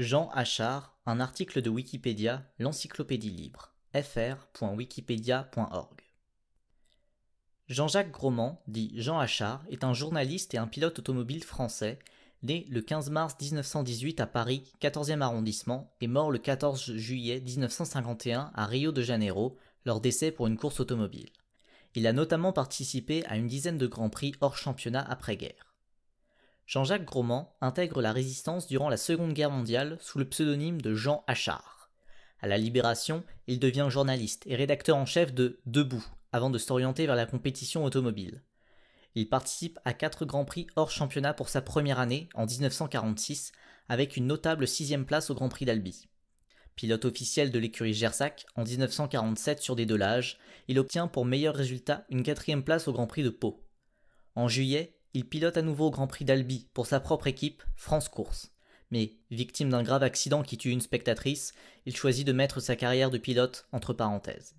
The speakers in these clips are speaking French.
Jean Achard, un article de Wikipédia, l'encyclopédie libre, fr.wikipedia.org. Jean-Jacques Gromand, dit Jean Achard, est un journaliste et un pilote automobile français, né le 15 mars 1918 à Paris, 14e arrondissement, et mort le 14 juillet 1951 à Rio de Janeiro, lors d'essais pour une course automobile. Il a notamment participé à une dizaine de grands prix hors championnat après-guerre. Jean-Jacques Gromand intègre la résistance durant la Seconde Guerre mondiale sous le pseudonyme de Jean Achard. À la Libération, il devient journaliste et rédacteur en chef de Debout, avant de s'orienter vers la compétition automobile. Il participe à quatre grands prix hors championnat pour sa première année, en 1946, avec une notable sixième place au Grand Prix d'Albi. Pilote officiel de l'écurie Gersac en 1947 sur des deux il obtient pour meilleur résultat une quatrième place au Grand Prix de Pau. En juillet, il pilote à nouveau au Grand Prix d'Albi pour sa propre équipe, France Course. Mais, victime d'un grave accident qui tue une spectatrice, il choisit de mettre sa carrière de pilote entre parenthèses.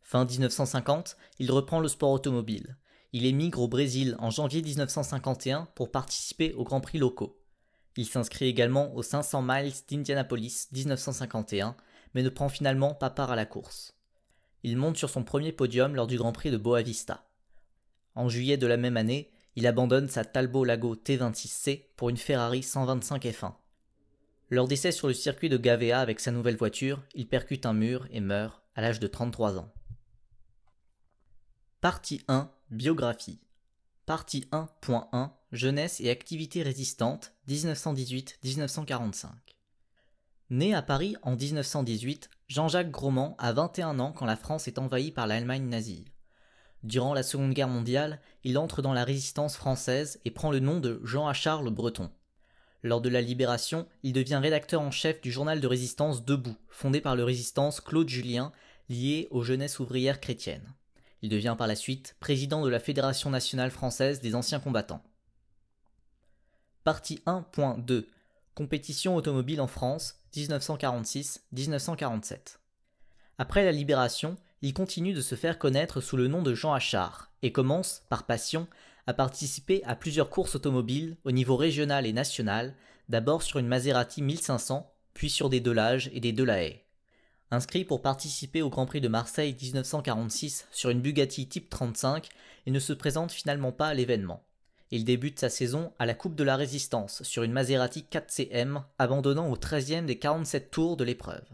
Fin 1950, il reprend le sport automobile. Il émigre au Brésil en janvier 1951 pour participer aux Grands Prix locaux. Il s'inscrit également aux 500 miles d'Indianapolis 1951, mais ne prend finalement pas part à la course. Il monte sur son premier podium lors du Grand Prix de Vista. En juillet de la même année, il abandonne sa Talbot Lago T26C pour une Ferrari 125 F1. Lors d'essai sur le circuit de Gavea avec sa nouvelle voiture, il percute un mur et meurt à l'âge de 33 ans. Partie 1 Biographie. Partie 1.1 Jeunesse et activité résistante 1918-1945. Né à Paris en 1918, Jean-Jacques Gromand a 21 ans quand la France est envahie par l'Allemagne nazie. Durant la Seconde Guerre mondiale, il entre dans la résistance française et prend le nom de Jean-Achard Breton. Lors de la Libération, il devient rédacteur en chef du journal de résistance Debout, fondé par le résistance Claude Julien, lié aux jeunesses ouvrières chrétiennes. Il devient par la suite président de la Fédération nationale française des anciens combattants. Partie 1.2 Compétition automobile en France 1946-1947. Après la Libération, il continue de se faire connaître sous le nom de Jean Achard et commence, par passion, à participer à plusieurs courses automobiles au niveau régional et national, d'abord sur une Maserati 1500, puis sur des Delage et des Delahaye. Inscrit pour participer au Grand Prix de Marseille 1946 sur une Bugatti Type 35, il ne se présente finalement pas à l'événement. Il débute sa saison à la Coupe de la Résistance sur une Maserati 4CM, abandonnant au 13e des 47 tours de l'épreuve.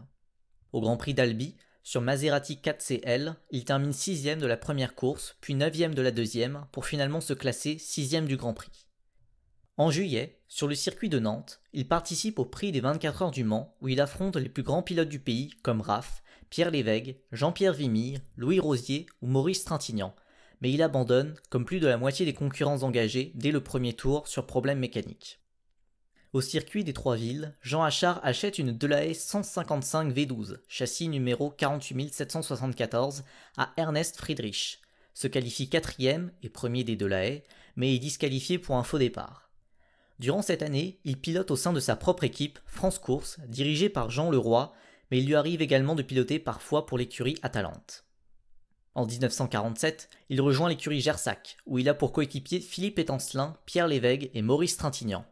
Au Grand Prix d'Albi, sur Maserati 4CL, il termine 6ème de la première course, puis 9ème de la deuxième, pour finalement se classer 6ème du Grand Prix. En juillet, sur le circuit de Nantes, il participe au prix des 24 heures du Mans, où il affronte les plus grands pilotes du pays, comme Raff, Pierre Lévesque, Jean-Pierre Vimille, Louis Rosier ou Maurice Trintignant, mais il abandonne, comme plus de la moitié des concurrents engagés, dès le premier tour sur problème mécanique. Au circuit des trois villes, Jean Achard achète une Delahaye 155 V12, châssis numéro 48774, à Ernest Friedrich. Se qualifie quatrième et premier des Delahaye, mais est disqualifié pour un faux départ. Durant cette année, il pilote au sein de sa propre équipe, France Course, dirigée par Jean Leroy, mais il lui arrive également de piloter parfois pour l'écurie Atalante. En 1947, il rejoint l'écurie Gersac, où il a pour coéquipiers Philippe Étancelin, Pierre Lévègue et Maurice Trintignant.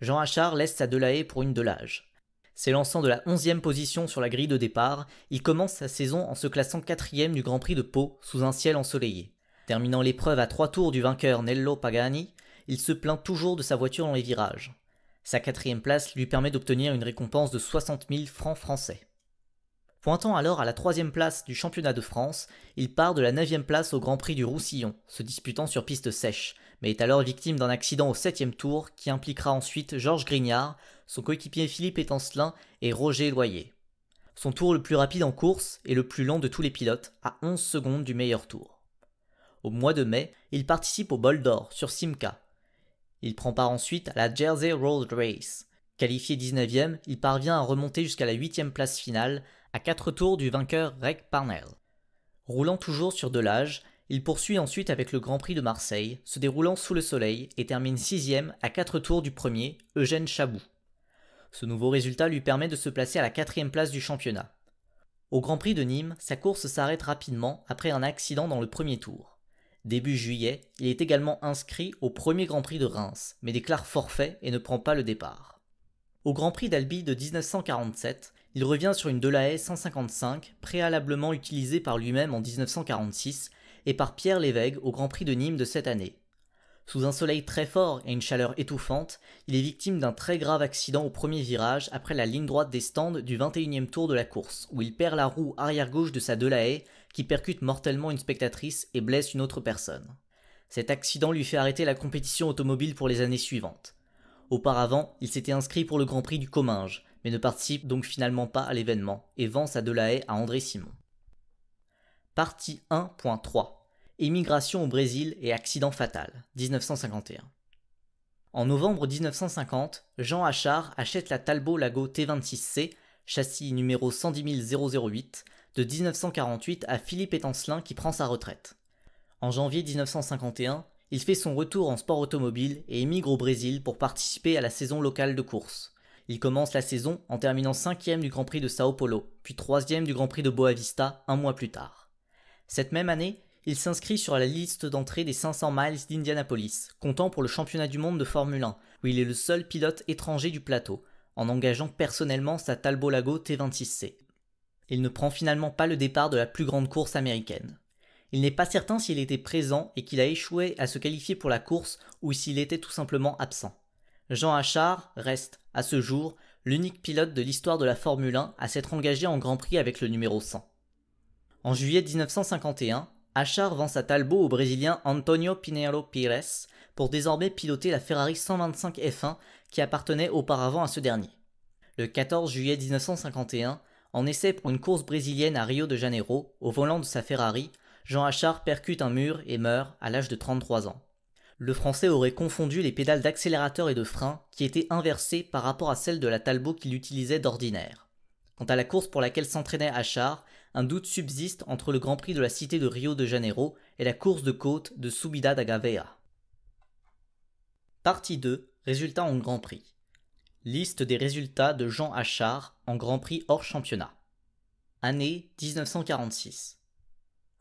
Jean Achard laisse sa Delahaye pour une Delage. S'élançant de la 11e position sur la grille de départ, il commence sa saison en se classant 4 du Grand Prix de Pau sous un ciel ensoleillé. Terminant l'épreuve à 3 tours du vainqueur Nello Pagani, il se plaint toujours de sa voiture dans les virages. Sa quatrième place lui permet d'obtenir une récompense de 60 000 francs français. Pointant alors à la troisième place du championnat de France, il part de la 9 place au Grand Prix du Roussillon, se disputant sur piste sèche, mais est alors victime d'un accident au septième tour qui impliquera ensuite Georges Grignard, son coéquipier Philippe Étancelin et Roger Loyer. Son tour le plus rapide en course est le plus lent de tous les pilotes, à 11 secondes du meilleur tour. Au mois de mai, il participe au Bol d'Or sur Simca. Il prend part ensuite à la Jersey Road Race. Qualifié 19e, il parvient à remonter jusqu'à la 8 place finale à 4 tours du vainqueur Reg Parnell. Roulant toujours sur Delage, il poursuit ensuite avec le Grand Prix de Marseille, se déroulant sous le soleil et termine 6 à 4 tours du premier, Eugène Chabou. Ce nouveau résultat lui permet de se placer à la quatrième place du championnat. Au Grand Prix de Nîmes, sa course s'arrête rapidement après un accident dans le premier tour. Début juillet, il est également inscrit au premier Grand Prix de Reims, mais déclare forfait et ne prend pas le départ. Au Grand Prix d'Albi de 1947, il revient sur une Delahaye 155, préalablement utilisée par lui-même en 1946 et par Pierre Lévesque au Grand Prix de Nîmes de cette année. Sous un soleil très fort et une chaleur étouffante, il est victime d'un très grave accident au premier virage après la ligne droite des stands du 21e tour de la course, où il perd la roue arrière gauche de sa Delahaye qui percute mortellement une spectatrice et blesse une autre personne. Cet accident lui fait arrêter la compétition automobile pour les années suivantes. Auparavant, il s'était inscrit pour le Grand Prix du Comminges, mais ne participe donc finalement pas à l'événement et vend sa Delahaye à André Simon. Partie 1.3 Émigration au Brésil et accident fatal, 1951. En novembre 1950, Jean Achard achète la Talbot Lago T26C, châssis numéro 110 008, de 1948 à Philippe Étancelin qui prend sa retraite. En janvier 1951, il fait son retour en sport automobile et émigre au Brésil pour participer à la saison locale de course. Il commence la saison en terminant 5 du Grand Prix de Sao Paulo, puis 3 du Grand Prix de Boavista un mois plus tard. Cette même année, il s'inscrit sur la liste d'entrée des 500 miles d'Indianapolis, comptant pour le championnat du monde de Formule 1, où il est le seul pilote étranger du plateau, en engageant personnellement sa Talbot Lago T26C. Il ne prend finalement pas le départ de la plus grande course américaine. Il n'est pas certain s'il était présent et qu'il a échoué à se qualifier pour la course ou s'il était tout simplement absent. Jean Achard reste, à ce jour, l'unique pilote de l'histoire de la Formule 1 à s'être engagé en Grand Prix avec le numéro 100. En juillet 1951, Achard vend sa Talbot au Brésilien Antonio Pinheiro Pires pour désormais piloter la Ferrari 125 F1 qui appartenait auparavant à ce dernier. Le 14 juillet 1951, en essai pour une course brésilienne à Rio de Janeiro, au volant de sa Ferrari, Jean Achard percute un mur et meurt à l'âge de 33 ans le français aurait confondu les pédales d'accélérateur et de frein qui étaient inversées par rapport à celles de la Talbot qu'il utilisait d'ordinaire. Quant à la course pour laquelle s'entraînait Achard, un doute subsiste entre le Grand Prix de la cité de Rio de Janeiro et la course de côte de Subida da Gavea. Partie 2 Résultats en Grand Prix. Liste des résultats de Jean Achard en Grand Prix hors championnat. Année 1946.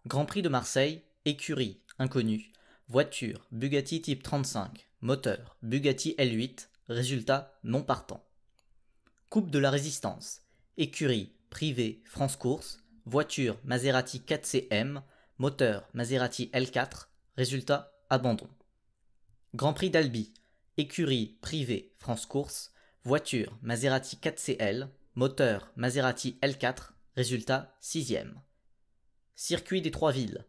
Grand Prix de Marseille, écurie, inconnue. Voiture Bugatti type 35, moteur Bugatti L8, résultat non partant. Coupe de la résistance, écurie privée France Course, voiture Maserati 4CM, moteur Maserati L4, résultat abandon. Grand Prix d'Albi, écurie privée France Course, voiture Maserati 4CL, moteur Maserati L4, résultat 6 Circuit des Trois Villes,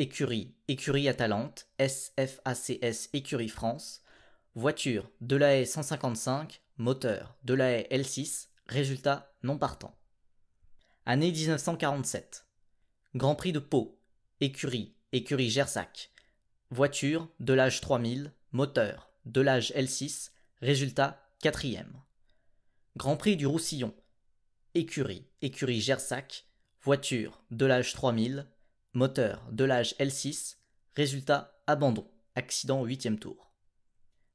Écurie, Écurie Atalante, SFACS Écurie France. Voiture, De Delahaye 155, moteur, Delahaye L6, résultat non partant. Année 1947. Grand Prix de Pau, Écurie, Écurie Gersac. Voiture, De l'âge 3000, moteur, l'âge L6, résultat quatrième. Grand Prix du Roussillon, Écurie, Écurie Gersac, voiture, De l'âge 3000, Moteur de l'âge L6, résultat abandon, accident au 8 tour.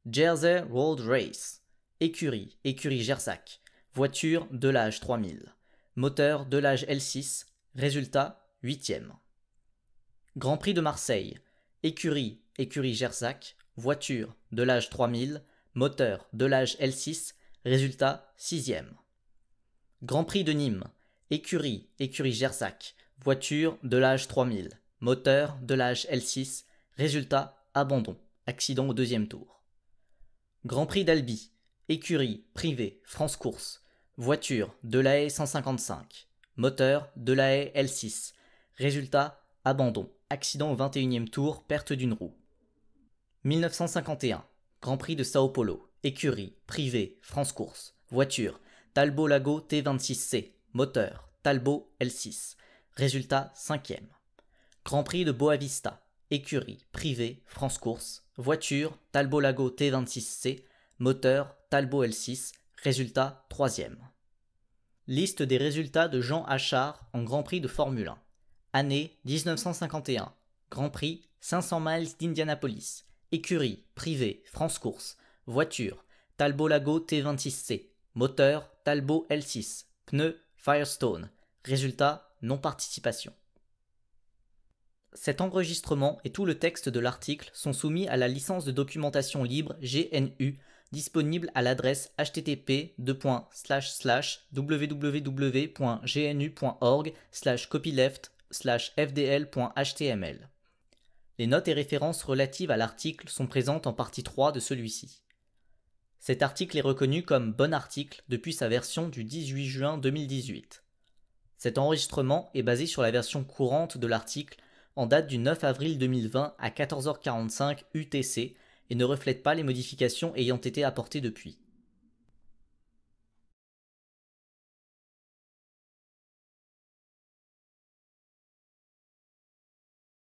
Jersey Road Race, écurie, écurie Gersac, voiture de l'âge 3000, moteur de l'âge L6, résultat 8 Grand Prix de Marseille, écurie, écurie Gersac, voiture de l'âge 3000, moteur de l'âge L6, résultat 6 Grand Prix de Nîmes, écurie, écurie Gersac, Voiture de l'âge 3000, moteur de l'âge L6, résultat abandon, accident au deuxième tour. Grand Prix d'Albi, écurie privée France Course, voiture de l'AE 155, moteur de la e L6, résultat abandon, accident au 21e tour, perte d'une roue. 1951, Grand Prix de Sao Paulo, écurie privée France Course, voiture Talbot Lago T26C, moteur Talbot L6, Résultat 5e. Grand Prix de Boavista, écurie, privé, France Course, voiture, Talbot Lago T26C, moteur, Talbot L6, résultat 3 Liste des résultats de Jean Achard en Grand Prix de Formule 1. Année 1951. Grand Prix 500 miles d'Indianapolis. Écurie, privé, France Course. Voiture, Talbot Lago T26C. Moteur, Talbot L6. Pneus, Firestone. Résultat non-participation. Cet enregistrement et tout le texte de l'article sont soumis à la licence de documentation libre GNU disponible à l'adresse http www.gnu.org copyleft fdl.html. Les notes et références relatives à l'article sont présentes en partie 3 de celui-ci. Cet article est reconnu comme bon article depuis sa version du 18 juin 2018. Cet enregistrement est basé sur la version courante de l'article en date du 9 avril 2020 à 14h45 UTC et ne reflète pas les modifications ayant été apportées depuis.